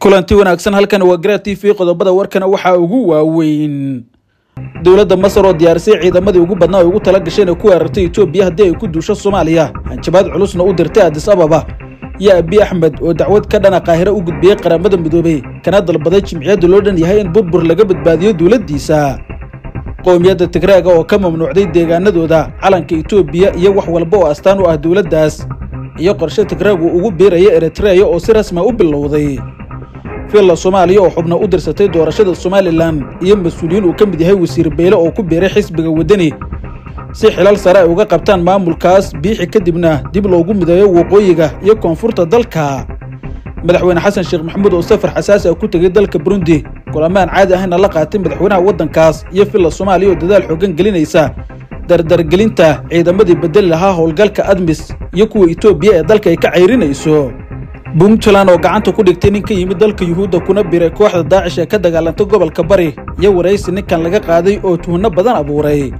kulanti wanaagsan halkan waa garaad t v qodobada warkana waxaa ugu waaweyn dowladda masar oo diyaarisay ciidamadii ugu badnaa ay ugu tala gasheen ee ku weerartay itoobiya haddii ay ku duusho soomaaliya hanjabaad culusna u dirtay addis ababa iyo abi axmed oo dacwad ka dhana kaahiro u gudbiyey qaramada midoobey kana dalbaday jimciyadda loo dhan yahay in burbur laga badbaadiyo dowladdiisa qowmiyadda tigraaga oo ka mamnuucday deegaanadooda calanka itoobiya iyo wax walba oo astaan u ah dowladdaas iyo qorshe tigraagu ugu biiraya eritreya oo si rasma ah u bilowday villa soomaaliya oo xubna u dirsatay doorashada somalilan iyo mas-uuliyiin uu ka mid yahay wasiir beyle oo ku biiray xisbiga wadani si xilal sare ay uga qabtaan maamulkaas biixi kadibna dib loogu mideeyo waqooyiga iyo koonfurta dalka madaxweyne xasan sheekh maxamuud oo safar xasaasi ah ku tegey dalka burundi kulamaan caadi ahayna la qaatay madaxweynaha waddankaas iyo villa soomaaliya oo dadaal xooggan gelinaysa dardargelinta ciidamadii beddeli lahaa howlgalka admis iyo kuwa etoobiya ee dalka ay ka cayrinayso puntland oo gacanta ku dhigtay nin ka yimid dalka yuhuudda kuna biray kooxda daacish ee ka dagaalantay gobolka bari iyo waraysi ninkan laga qaaday oo tuhunno badan abuuray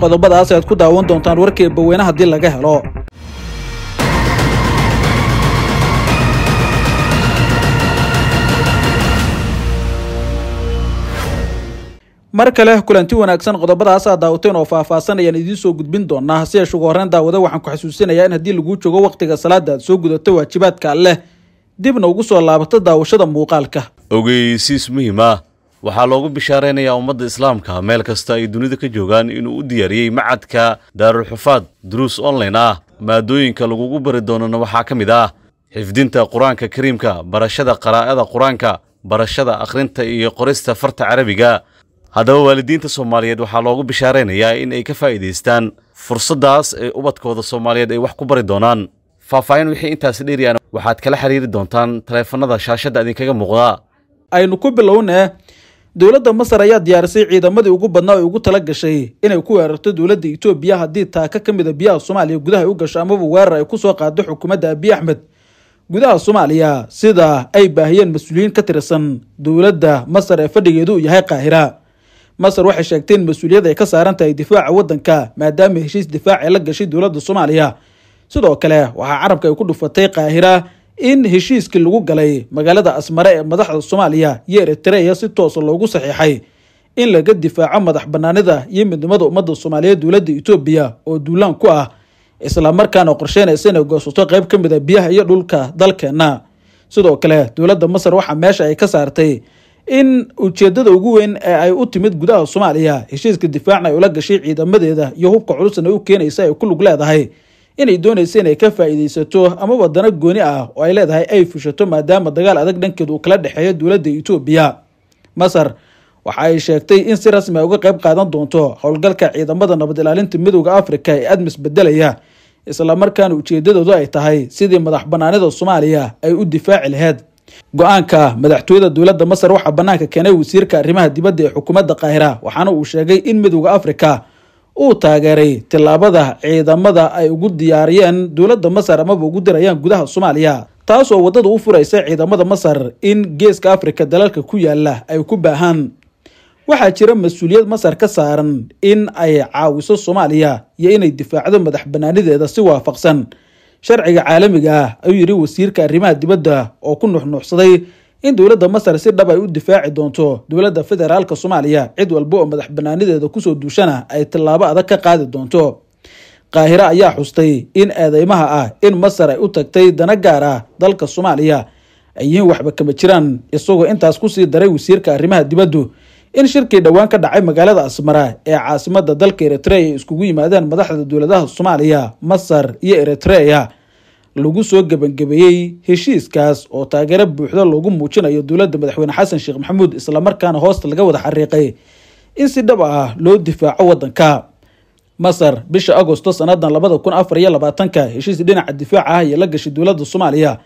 qodobbadaasaad ku daawan doontaan warkeebaweyne haddii laga helo mar kale kulanti wanaagsan qodobadaasaa daawateen oo faahfaahsan ayaan idiin soo gudbin doonaa hasiyeeshe ugu horreyn daawada waxaan ku xasuusinayaa in haddii laguu joogo wakhtiga salaada aad soo gudato waajibaadka alleh dibna ugu soo laabato daawashada muuqaalka ogeysiis muhiim ah waxaa loogu bishaaraynayaa ummadda islaamka meel kasta ay dunida ka joogaan inuu u diyaariyey macadka daarulxufaad duruus online ah maadooyinka lagugu bari doonana waxaa ka mid ah xifdinta qur-aanka kariimka barashada qaraa'ada qur-aanka barashada akhrinta iyo qorista farta carabiga haddaba waalidiinta soomaaliyeed waxaa loogu bishaaraynayaa in ay ka faa'iidaystaan fursaddaas ee ubadkooda soomaaliyeed ay wax ku bari doonaan faah-faahin wixii intaasi dheeriyaan waxaad kala xiriiri doontaan taleefanada shaashadda idinkaga muuqda aynu ku bilownee dowladda masar ayaa diyaarisay ciidamadii ugu badnaa oe ugu tala gashay inay ku weerarto dowladda etoobiya haddii taaka ka mida biyaha soomaaliya gudaha u gasho amaba weerar ay ku soo qaado xukuumadda abiy axmed gudaha soomaaliya sida ay baahiyeen mas-uuliyiin ka tirsan dowladda masar ee fadhigeedu uu yahay qaahira masar waxay sheegtay in mas-uuliyad ay ka saaran tahay difaaca waddanka maadaama heshiis difaac ay la gashay dowladda soomaaliya sidoo kale waxaa carabka ay ku dhufatay qaahira in heshiiskii lagu galay magaalada asmare ee madaxda soomaaliya iyo eritreya si toosa ah loogu saxiixay in laga difaaco madax banaanida iyo midnimada ummadda soomaaliyeed dowladda etoobiya oo duulaan ku ah islamarkaana qorsheynaysa inay goosato qayb ka mid a ah biyaha iyo dhulka dalkeenna sidoo kale dowladda masar waxaa meesha ay ka saartay in ujeedada ugu weyn ee ay u timid gudaha soomaaliya heshiiska difaacna ay ula gashay ciidamadeeda iyo hubka culusna u keenaysa ay ku lug leedahay inay doonaysa inay ka faa'iidaysato ama wadano gooni ah oo ay leedahay ay fushato maadaama dagaal adag dhankeed uu kala dhexeeyo dowladda etoobiya masar waxa ay sheegtay in si rasmi ay ah uga qayb qaadan doonto howlgalka ciidamada nabad ilaalinta midooda afrika ee aada misbedelaya islamarkaana ujeedadoodu ay tahay sidii madax banaanida soomaaliya ay u difaaci laheyd go-aanka madaxtooyada dowladda masar waxaa bannaanka keenay wasiirka arrimaha dibadda ee xukuumadda qaahira waxaana uu sheegay in midowda afrika uu taageeray tillaabada ciidamada ay ugu diyaariyeen dowladda masar amaba ugu dirayaan gudaha soomaaliya taas oo waddada u furaysa ciidamada masar in geeska afrika dalalka ku yaala ay ku baahaan waxaa jira mas-uuliyad masar ka saaran in ay caawiso soomaaliya iyo inay difaacdo madax bannaanideeda si waafaqsan sharciga caalamiga ah ayuu yidhi wasiirka arrimaha dibadda oo ku nuxnuuxsaday in dowladda masar si dhab ah ay u difaaci doonto dowladda federaalka soomaaliya cid walba oo madax banaanideeda kusoo duushana ay tallaabo adag ka qaadi doonto qaahiro ayaa xustay in eedeymaha ah in masar ay u tagtay dana gaar ah dalka soomaaliya ayyihiin waxba kama jiraan isagoo intaas kusii daray wasiirka arrimaha dibaddu in shirkii dhowaan ka dhacay magaalada asmara ee caasimada dalka eritrea ay iskugu yimaadeen madaxda dowladaha soomaaliya masar iyo eritrea lagu soo gebangabeeyey heshiiskaas oo taageero buuxda loogu muujinayo dowladda madaxweyne xasan sheekh maxamuud islamarkaana hoosta laga wada xariiqay in si dhab ah loo difaaco waddanka masar bisha agosto sannadan labada kun afar iyo labaatanka heshiis dhinaca difaaca ah ayay la gashay dowladda soomaaliya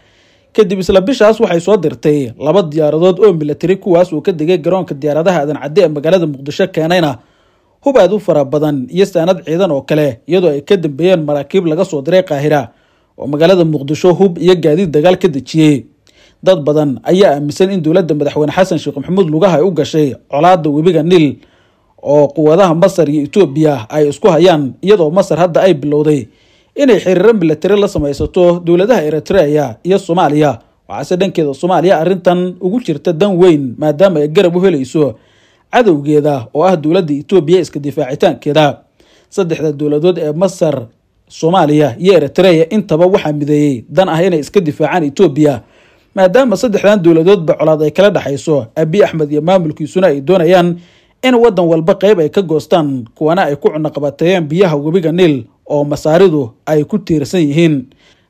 kadib isla bishaas waxay soo dirtay laba diyaaradood oo milatari kuwaas uu ka degay garoonka diyaaradaha aadan cadde ee magaalada muqdisho keenayna hub aad u fara badan iyo saanad ciidan oo kale iyadoo ay ka dambeeyeen maraakiib laga soo diray qaahira oo magaalada muqdisho hub iyo gaadiid dagaal ka dejiyey dad badan ayaa aaminsan in dowladda madaxweyne xasan sheekh maxamuud lugaha ay u gashay colaadda webiga niil oo quwadaha masar iyo etoobiya ay isku hayaan iyadoo masar hadda ay bilowday inay xiriiro milatari la samaysato dowladaha eritreya iyo soomaaliya waxaase dhankeeda soomaaliya arrintan ugu jirta dan weyn maadaama ay garab u helayso cadowgeeda oo ah dowladda etoobiya iska difaacitaankeeda saddexda dowladood ee masar soomaaliya iyo eritreya intaba waxaa mideeyey dan ah inay iska difaacaan etoobiya maadaama saddexdan dowladoodba colaad ay kala dhexayso abiy axmed iyo maamulkiisuna ay doonayaan in wadan walba qayb ay ka goostaan kuwana ay ku cunaqabateeyaan biyaha webiga niil oo masaaridu ay ku tiirsan yihiin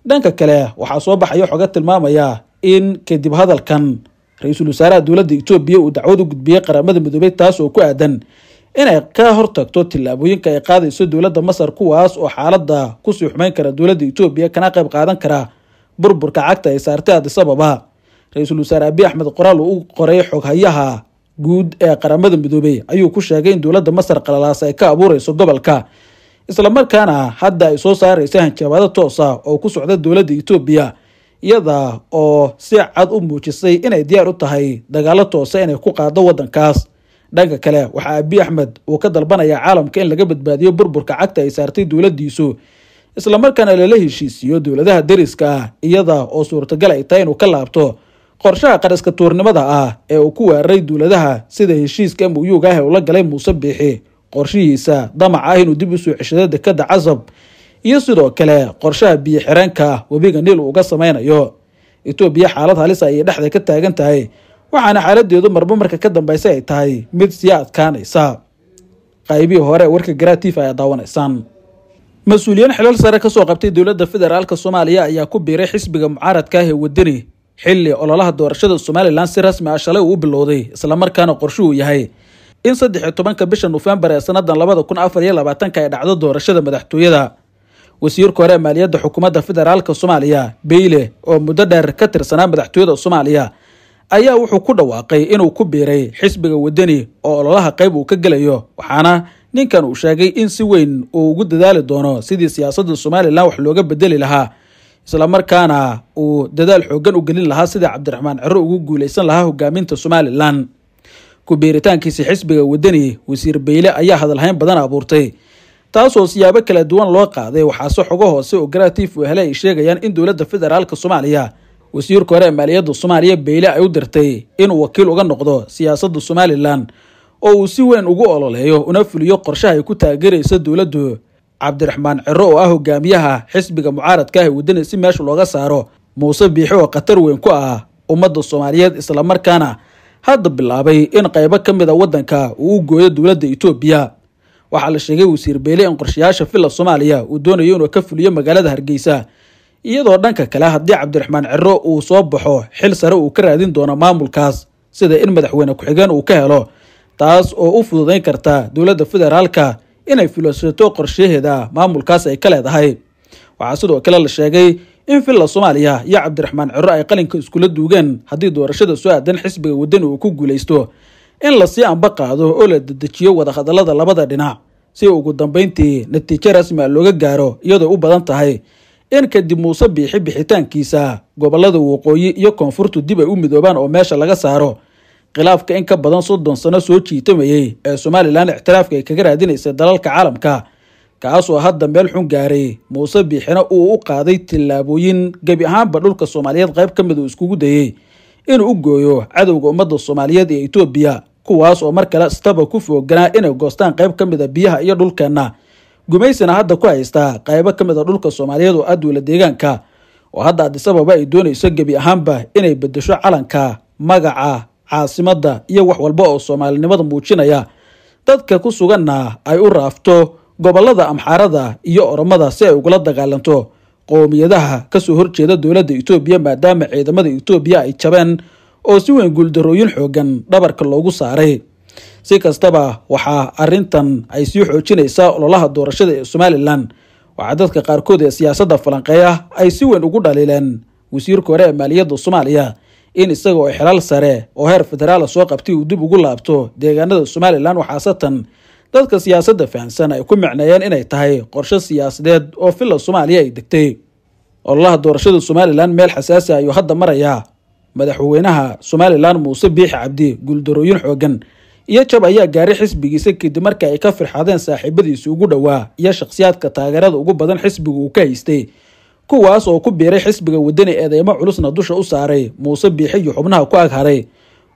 dhanka kale waxaa soo baxayo xoga tilmaamaya in kadib hadalkan ra-iisul wasaaraha dowladda etoobiya uu dacwad u gudbiyey qaramada midoobey taas oo ku aadan inay ka hortagto tillaabooyinka ay qaadayso dowladda masar kuwaas oo xaalada kusii xumeyn kara dowladda etoobiya kana qayb qaadan kara burburka cagta ay saartay adisababa ra-iisul wasaare abiy axmed qoraal uu u qoray xoghayaha guud ee qaramada midoobey ayuu ku sheegay in dowladda masar qalalaas ay ka abuureyso gobolka isla markaana hadda ay soo saareysa hanjabaado toosa oo ku socda dowladda etoobiya iyada oo si cad u muujisay inay diyaar u tahay dagaalo toosa inay ku qaado wadankaas dhanka kale waxaa abiy axmed uu ka dalbanayaa caalamka in laga badbaadiyo burburka cagta ay saartay dowladdiisu islamarkaana lala heshiisiiyo dowladaha deriska ah iyada oo suurtagal ay tahay inuu ka laabto qorshaha qariska tuurnimada ah ee uu ku weeraray dowladaha sida heshiiska muyuuga ah ee ula galay muuse biixi qorshihiisa damac ah inuu dib u soo ceshado dekadda casab iyo sidoo kale qorshaha biyo xireenka ah, webiga niil uuga sameynayo etoobiya xaalad halis ah ayay dhexda ka taagan tahay waxaana xaaladeedu marba marka ka dambeysa ay tahay mid sii adkaanaysa qaybihii hore warka garaatiif ay daawanaysaan mas-uuliyiin xilal sare ka soo qabtay dowladda federaalka soomaaliya ayaa ku biiray xisbiga mucaaradka ah ee wadani xilli ololaha doorashada somalilan si rasmi ah shalay uu bilowday islamarkaana uu yahay in saddex iyo tobanka bisha nofembar ee sannadan labada kun afar iyo labaatanka ay dhacdo doorashada madaxtooyada wasiirka hore maaliyadda xukuumadda federaalka soomaaliya beyle oo muddo dheer ka tirsanaa madaxtooyada soomaaliya ayaa wuxuu ku dhawaaqay inuu ku biiray xisbiga wadani oo ololaha qayb uu ka gelayo waxaana ninkan uu sheegay in si weyn uu ugu dadaali doono sidii siyaasadda somalilan wax looga bedeli lahaa islamarkaana uu dadaal xooggan u gelin lahaa sidai cabdiraxmaan ciro ugu guulaysan lahaa hogaaminta somalilan ku-biiritaankiisi xisbiga wadani wasiir beyle ayaa hadalhayn badan abuurtay taasoo siyaabo kala duwan loo qaaday waxaase xogo hoose oo garaatiif u hele ay sheegayaan in dowladda federaalka soomaaliya wasiirka hore ee maaliyadda soomaaliya beyle ay u dirtay inuu wakiil uga noqdo siyaasadda somalilan oo uu si weyn ugu ololeeyo una fuliyo qorshaha ay ku taageeraysa dowladdu cabdiraxmaan ciro oo ah hogaamiyaha xisbiga mucaaradka ah ee si meesha looga saaro muuse biixi oo khatar weyn ku ah ummadda soomaaliyeed islamarkaana hadda bilaabay in qaybo ka mid a ah waddanka uu u gooyo dowladda etoobiya waxaa la sheegay wasiir beyle in qorshayaasha filla soomaaliya uu doonayo inuu ka fuliyo magaalada hargeysa iyadoo dhanka kale haddii cabdiraxmaan ciro uu soo baxo xil sare uu ka raadin doono maamulkaas sida in madaxweyne ku-xigeen uu ka helo taas oo u fududayn karta dowladda federaalka inay filosato qorshaheeda maamulkaas ay ka leedahay waxaa sidoo kale la sheegay in filla soomaaliya iyo cabdiraxmaan ciro ay qalinka iskula duugeen haddii doorashada soo aadan xisbiga waddan uu ku guulaysto in lasii anba qaado oo la dedejiyo wadahadallada labada dhinac si ugu dambayntii natiijo rasmi a ah looga gaaro iyadoo u badan tahay in kadib muuse biixi bixitaankiisa gobollada waqooyi iyo koonfurtu dib ay u midoobaan oo meesha laga saaro khilaafka in ka badan soddon sano soo jiitamayey ee somalilan ictiraafka ay kaga raadinaysay dalalka caalamka kaasoo hadda meel xun gaaray muuse biixina uu u qaaday tillaabooyin gebi ahaanba dhulka soomaaliyeed qayb ka mid uu iskugu dayey inuu u gooyo cadowga ummadda soomaaliyeed ee etoobiya kuwaas oo mar kale istaba ku fooganaa inay goostaan qayb ka mida ah biyaha iyo dhulkeenna gumaysina hadda ku haystaa qaybo ka mid a ah dhulka soomaaliyeed oo ah deegaanka oo hadda addis ababa ay doonayso gebi ahaanba inay bedesho calanka magaca caasimadda iyo wax walba oo soomaalinimada muujinaya dadka ku suganna ay u raafto gobollada amxaarada iyo oromada si ay ugula dagaalanto qowmiyadaha kasoo horjeeda dowladda itoobiya maadaama ciidamada itoobiya ay jabeen oo si weyn guuldarooyin xoogan dhabarka loogu saaray si kastaba waxaa arintan ay sii xoojinaysaa ololaha doorashada ee somalilan waxaa dadka qaarkood ee siyaasadda falanqeeya ay si weyn ugu dhaliileen wasiirka hore ee maaliyadda soomaaliya in isaga oo xilal sare oo heer federaala ah soo qabtay uu dib ugu laabto deegaanada somalilan waxaasatan dadka siyaasadda fahamsan ay ku micneeyeen inay tahay qorsho siyaasadeed oo filla soomaaliya ay degtay ololaha doorashada somalilan meel xasaasi ah ayuu hadda marayaa madaxweynaha somalilan muuse biixi cabdi guuldarooyin xooggan iyo jab ayaa gaaray xisbigiisa kadib marka ay ka firxadeen saaxiibadiisa ugu dhowaa iyo shakhsiyaadka taageerada ugu badan xisbiga uu ka haystay kuwaas oo ku biiray xisbiga wadani eedeymo culusna dusha u saaray muuse biixi iyo xubnaha ku ag haray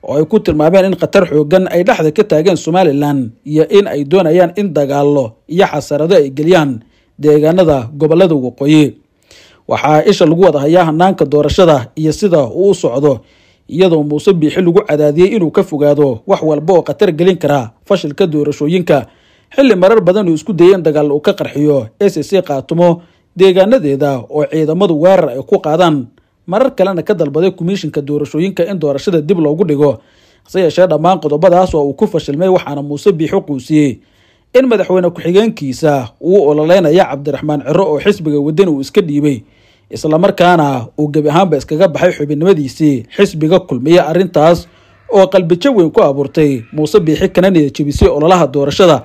oo ay ku tilmaameen in khatar xooggan ay dhexda ka taageen somalilan iyo in ay doonayaan in dagaallo iyo xasarado ay geliyaan deegaanada gobollada waqooyi waxaa isha lagu wada hayaa hanaanka doorashada iyo sida uu u socdo iyadoo muuse biixi lagu cadaadiyey inuu ka fogaado wax walba oo khatar gelin karaa fashilka doorashooyinka xilli marar badan uu isku dayeen dagaal uu ka qarxiyo s c qaatumo deegaanadeeda oo ciidamadu weerar ay ku qaadaan marar kalena ka dalbaday komishinka doorashooyinka in doorashada dib loogu dhigo hase yeeshee dhammaan qodobadaas oo uu ku fashilmay waxaana muuse biixi quusiyey in madaxweyne ku-xigeenkiisa uu ololeynaya cabdiraxmaan ciro oo xisbiga waddan uu iska dhiibay islamarkaana uu gebi ahaanba iskaga baxay xubinnimadiisii xisbiga kulmiya arrintaas oo qalbijo weyn ku abuurtay muuse biixi kana niyadjebisay ololaha doorashada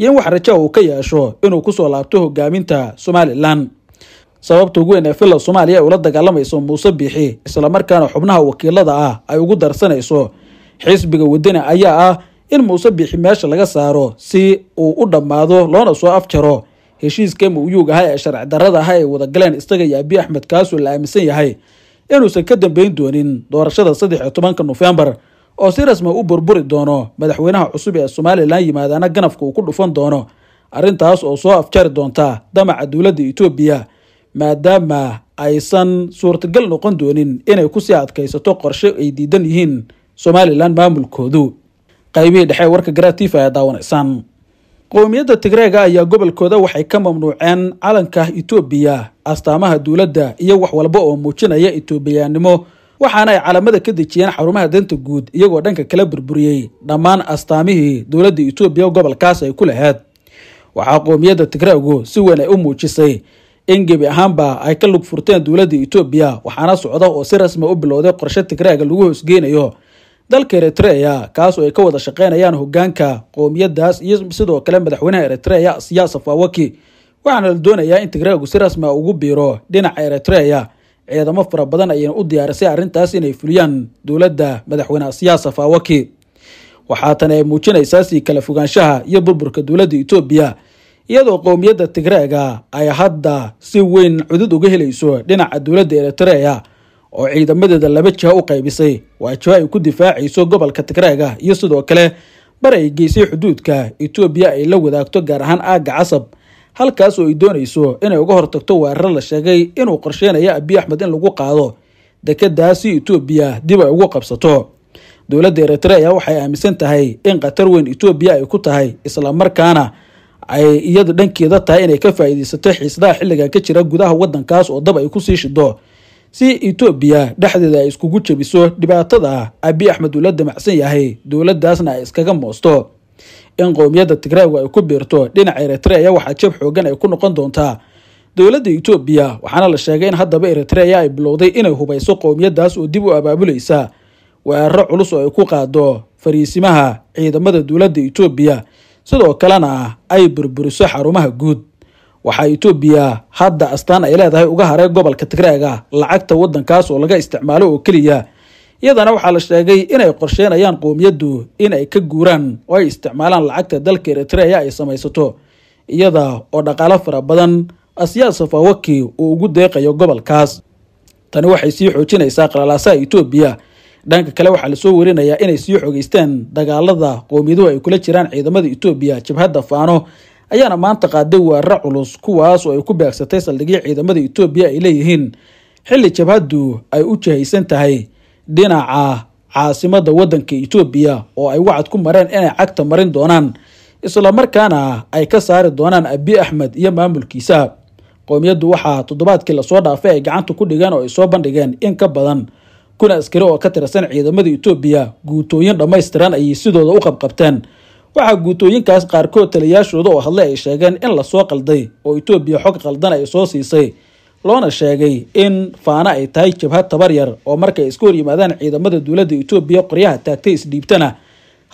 iyo in wax rajaa uu ka yeesho inuu kusoo laabto hogaaminta somalilan sababta ugu weyn ee filla soomaaliya ay ula dagaalamayso muuse biixi islamarkaana xubnaha wakiilada ah ay ugu darsanayso xisbiga wadani ayaa ah in muuse biixi meesha laga saaro si uu u dhammaado loona soo afjaro heshiiska muyuug aha ee sharci darada aha ee wadagaleen isaga iyo abiy axmed kaasoo la aaminsan yahay inuusan ka dambeyn doonin doorashada saddex iyo tobanka nofembar oo si rasmi ah u burburi doono madaxweynaha cusub ee somalilan yimaadaana ganafka uu ku dhufan doono arrintaas oo soo afjari doonta damaca dowladda etoobiya maadaama aysan suurtagal noqon doonin inay kusii adkaysato qorshe ay diidan yihiin somalilan maamulkoodu qaybihii dhexe warka garaa ayaa daawanaysaan qowmiyadda tigreega ayaa gobolkooda waxay ka mamnuuceen calanka itoobiya astaamaha dowladda iyo wax walba oo muujinaya itoobiyaanimo waxaana ay calamada ka dejiyeen xarumaha danta guud iyagoo dhanka kala burburiyey dhammaan astaamihii dowladda itoobiya gobolkaas ay ku laheed waxaa qowmiyadda tigreegu si weyn ay u muujisay in gebi ahaanba ay ka lug furteen dowladda itoobiya waxaana socda oo si rasmi ah u bilowday qorshe tigreega lagu hoosgeynayo dalka eritrea kaas oo ay ka wada shaqeynayaan hogaanka qoomiyadaas iyo sidoo kale madaxweynaha eritrea siya fawaki waxaana la doonayaa in tigreegu si rasmia ah ugu biiro dhinaca eritrea ciidamo fara badan ayayna u diyaarisay arrintaas inay fuliyaan dowladda madaxweyne siya fawaki waxaa tani ay muujinaysaa sii kala fogaanshaha iyo burburka dowladda etoobiya iyadoo qowmiyadda tigreega ay hadda si weyn cudud uga helayso dhinaca dowladda eritrea oo ciidamadeeda laba jiha u qaybisay waa jiho ay ku difaacayso gobolka tigreega iyo sidoo kale bar ay geysay xuduudka etoobiya ay la wadaagto gaar ahaan aagga casab halkaas oo ay doonayso inay uga hortagto weerar la sheegay inuu qorsheynaya abiy axmed in lagu qaado dekadaasi etoobiya dib ay ugu qabsato dowladda eritre ayaa waxay aaminsan tahay in khatar weyn etoobiya ay ku tahay isla markaana ay iyadu dhankeeda tahay inay ka faa'iidaysato xiisadaha xilligan ka jira gudaha waddankaas oo dab ay kusii shido si itoobiya dhexdeeda ay iskugu jebiso dhibaatada abiy axmed uu la damacsan yahay dowladdaasna ay iskaga moosto in qowmiyadda tigraagu ay ku biirto dhinaca eritreya waxaa jab xooggan ay ku noqon doontaa dowladda itoobiya waxaana la sheegay in haddaba eritreya ay bilowday inay hubayso qowmiyadaas oo dib u abaabulaysa weeraro culus oo ay ku qaado fariisimaha ciidamada dowladda itoobiya sidoo kalena ay burburiso xarumaha guud waxaa etoobiya hadda astaan ay leedahay uga haray gobolka tigreega lacagta waddankaas oo laga isticmaalo oo keliya iyadana waxaa la sheegay inay qorsheynayaan qowmiyaddu in ay ka guuraan oo ay isticmaalaan lacagta dalka eritreya ay samaysato iyada oo dhaqaalo fara badan asyaa safawaki uu ugu deeqayo gobolkaas tani waxay sii xoojinaysaa qalalaasaha etoobiya dhanka kale waxaa lasoo werinayaa inay sii xogeysteen dagaalada qowmiyaduhu ay kula jiraan ciidamada etoobiya jabhadda faano ayaana maanta qaaday weeraro culus kuwaas oo ay ku beegsatay saldhigyo ciidamada etoobiya ay leeyihiin xilli jabhaddu ay u jihaysan tahay dhinaca caasimada waddanka etoobiya oo ay wacad ku mareen inay cagta marin doonaan islamarkaana ay ka saari doonaan abi axmed iyo maamulkiisa qowmiyaddu waxaa toddobaadkii lasoo dhaafay ay gacanta ku dhigeen oo ay soo bandhigeen in ka badan kun askari oo ka tirsan ciidamada etoobiya guutooyin dhammaystiran ayay sidooda u qabqabteen waxaa guutooyinkaas qaarkood taliyaashooda oo hadle ay sheegeen in lasoo qalday oo itoobiya xog qaldan ay soo siisay loona sheegay in faana ay tahay jabhad tabar yar oo markay iska hor yimaadaan ciidamada dowladda itoobiya qoryaha taagtay isdhiibtana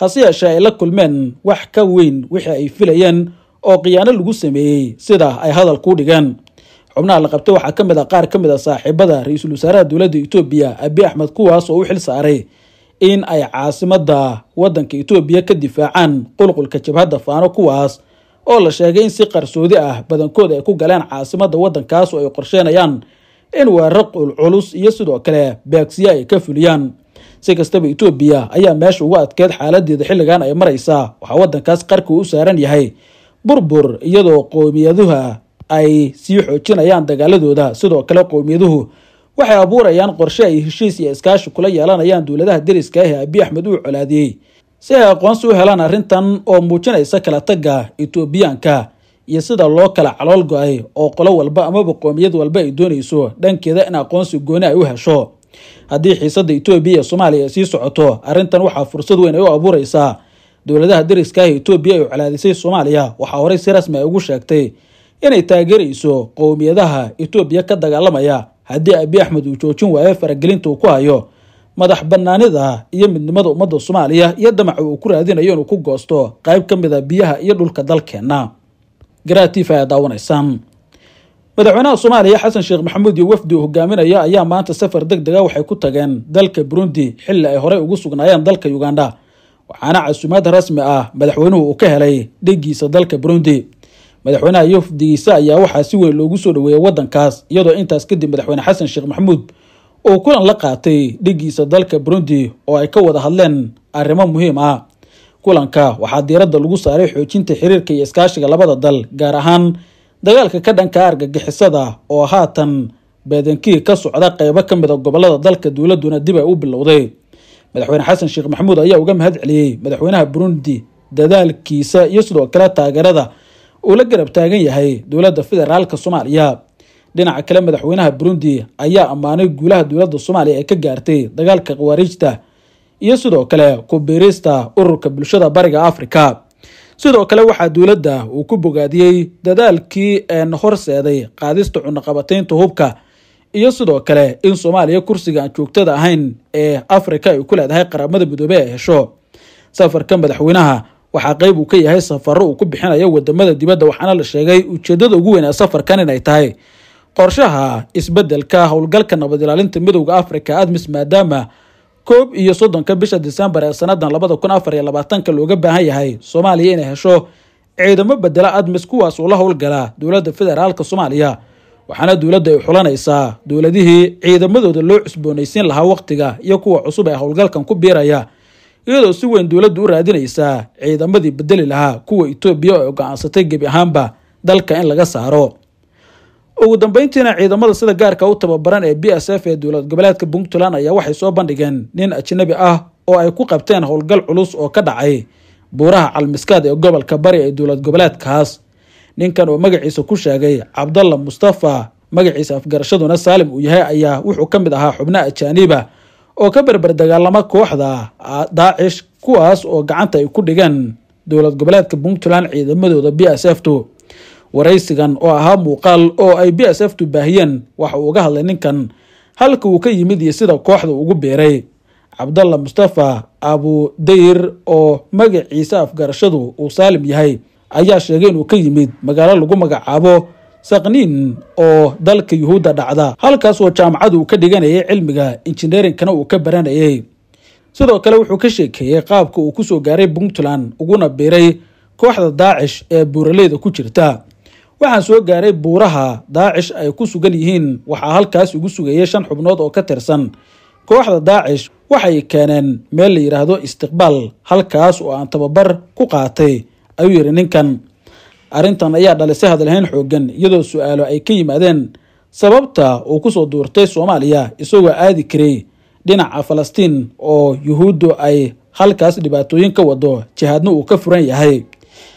hase yeeshee ay la kulmeen wax ka weyn wixii ay filayeen oo khiyaano lagu sameeyey sida ay hadal kuu dhigeen xubnaha la qabtay waxaa ka mid a ah qaar ka mid a ah saaxiibada ra-iisul wasaaraha dowladda itoobiya abi axmed kuwaas oo u xil saaray in ay caasimadda wadanka etoobiya ka difaacaan qulqulka jabhadda faano kuwaas oo la sheegay in si qarsoodi ah badankood ay ku galeen caasimada wadankaas oo ay qorsheynayaan in weerar culus iyo sidoo kale beegsiyo ay ka fuliyaan si kastaba etoobiya ayaa meesha ugu adkeed xaaladeeda xilligan ay maraysa waxaa wadankaas qarka u saaran yahay burbur iyadoo qowmiyaduha ay sii xoojinayaan dagaaladooda sidoo kale qowmiyaduhu waxay abuurayaan qorshe ay heshiis iyo iskaashi kula yeelanayaan dowladaha deriska ah ee abiy axmed uu colaadiyey si ay aqoonsi u helaan arrintan oo muujinaysa kala tagga etoobiyaanka iyo sida loo kala calool go oo qolo walba amaba qoomiyad walba ay doonayso dhankeeda in aqoonsi gooni ay u hesho haddii xiisadda etoobiya iyo soomaaliya sii socoto arrintan waxaa fursad weyn ay u abuuraysaa dowladaha deriska ah ee etoobiya ay colaadisay soomaaliya waxaa horey si rasmi ay ah ugu sheegtay inay taageerayso qowmiyadaha etoobiya ka dagaalamaya haddii abi axmed uu joojin waayo faragelinta uu ku hayo madax banaanida iyo midnimada ummadda soomaaliya iyo damaca uu ku raadinayo inuu ku goosto qayb ka mid a ah biyaha iyo dhulka dalkeenna garaatiif ayaa daawanaysaan madaxweynaha soomaaliya xasan sheekh maxamuud iyo wafdi uu hogaaminayo ayaa maanta safar deg dega ah waxay ku tageen dalka burundi xilli ay horey ugu sugnaayeen dalka uganda waxaana casuumaad rasmi ah madaxweynuhu uu ka helay dhegiisa dalka burundi madaxweynaha yofdigiisa ayaa waxaa si weyn loogu soo dhaweeyey wadankaas iyadoo intaas kadib madaxweyne xasan sheekh maxamuud uu kulan la qaatay dhigiisa dalka burundi oo ay ka wada hadleen arrimo muhiim ah kulanka waxaa diiradda lagu saaray xoojinta xiriirka iyo iskaashiga labada dal gaar ahaan dagaalka ka dhanka argagixisada oo haatan beedankii ka socda qeybo ka mid a ah gobolada dalka dowladuna dib ay u bilowday madaxweyne xasan sheekh maxamuud ayaa uga mahad celiyey madaxweynaha burundi dadaalkiisa iyo sidoo kale taageerada uu la garab taagan yahay dowladda federaalka soomaaliya dhinaca kale madaxweynaha burundi ayaa ammaanay guulaha dowladda soomaaliya ee ka gaartay dagaalka khawaariijta iyo sidoo kale kubiirista ururka bulshada bariga afrika sidoo kale waxaa dowladda uu ku bogaadiyey dadaalkii een horseeday qaadista cunaqabataynta hubka iyo sidoo kale in soomaaliya kursiga aan joogtada ahayn ee afrika ay ku leedahay qaramada midoobey ay hesho safarka madaxweynaha waxaa qeyb uu ka yahay safaro uu ku bixinayo wadamada dibadda waxaana la sheegay ujeedada ugu weyn ee safarkan inay tahay qorshaha isbedelka howlgalka nabad ilaalinta midowda afrika admis maadaama koob iyo soddonka bisha disembar ee sannadan labada kun afar iyo labaatanka looga baahan yahay soomaaliya inay hesho ciidamo bedela admis kuwaas uu la howlgala dowladda federaalka soomaaliya waxaana dowladda ay xulanaysaa dowladihii ciidamadooda loo cusboonaysiin lahaa wakhtiga iyo kuwa cusub ee howlgalkan ku biiraya iyadoo si weyn dowladdu u raadinaysaa ciidamadii bedeli lahaa kuwa itoobiya oo ay go-aansatay gebi ahaanba dalka in laga saaro ugu dambeyntiina ciidamada sida gaarka u tababaran ee b s f ee dowlad goboleedka puntland ayaa waxay soo bandhigeen nin ajnabi ah oo ay ku qabteen howlgal culus oo ka dhacay buuraha calmiskaad ee gobolka bari ee dowlad goboleedkaas ninkan oo magaciisa ku sheegay cabdalla mustafa magaciisa afgarashaduna saalim uu yahay ayaa wuxuu ka mid ahaa xubno ajaaniiba oo ka berber dagaalama kooxda daacish kuwaas oo gacanta ay ku dhigeen dowlad goboleedka puntland ciidamadooda b s f tu waraysigan oo ahaa muuqaal oo ay b s f tu baahiyeen waxa uu uga hadlay ninkan halka uu ka yimid iyo sida kooxda ugu biiray cabdalla mustafa abu dayr oo magaciisa afgarashadu uu saalim yahay ayaa sheegay inuu ka yimid magaalo lagu magacaabo sakniin oo dalka yuhuudda dhacda halkaas oo jaamacadu uu ka dhiganayay cilmiga injineerinkana uu ka baranayay sidoo kale wuxuu ka sheekeeyey qaabka uu ku soo gaaray puntland uguna biiray kooxda daacish ee buuraleyda ku jirta waxaan soo gaaray buuraha daacish ay ku sugan yihiin waxaa halkaas ugu sugayay shan xubnood oo ka tirsan kooxda daacish waxay keeneen meel la yidhaahdo istiqbaal halkaas oo aan tababar ku qaatay ayuu yidhi ninkan arrintan ayaa dhalisay hadalhayn xooggan iyadoo su-aalo ay ka yimaadeen sababta uu ku soo duurtay soomaaliya isagoo aadi karay dhinaca falastiin oo yuhuuddu ay halkaas dhibaatooyin ka wado jihaadna uu ka furan yahay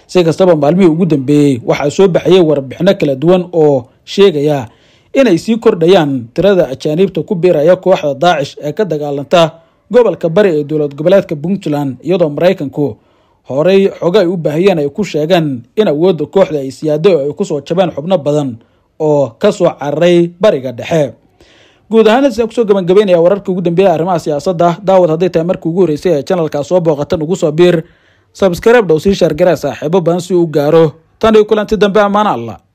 si kastaba maalmihii ugu dambeeyey waxaa soo baxayay warbixino kala duwan oo sheegaya inay sii kordhayaan tirada ajaaniibta ku biiraya kooxda daacish ee ka dagaalanta gobolka bari ee dowlad goboleedka puntland iyadoo maraykanku horey xoga ay u baahiyeen ay ku sheegeen in awoodda kooxda ay siyaado ay kusoo jabeen xubno badan oo kasoo cararay bariga dhexe guud ahaan hasa kusoo gabagabeynaya wararka ugu dambeeya arrimaha siyaasadda daawad hadday tahay markii ugu horreysay ee janalkaa soo booqatan ugu soo biir sabskrib dhow sii shaargara saaxiibo badan si uu gaaro tan iyo kulanti dambe ammaan allah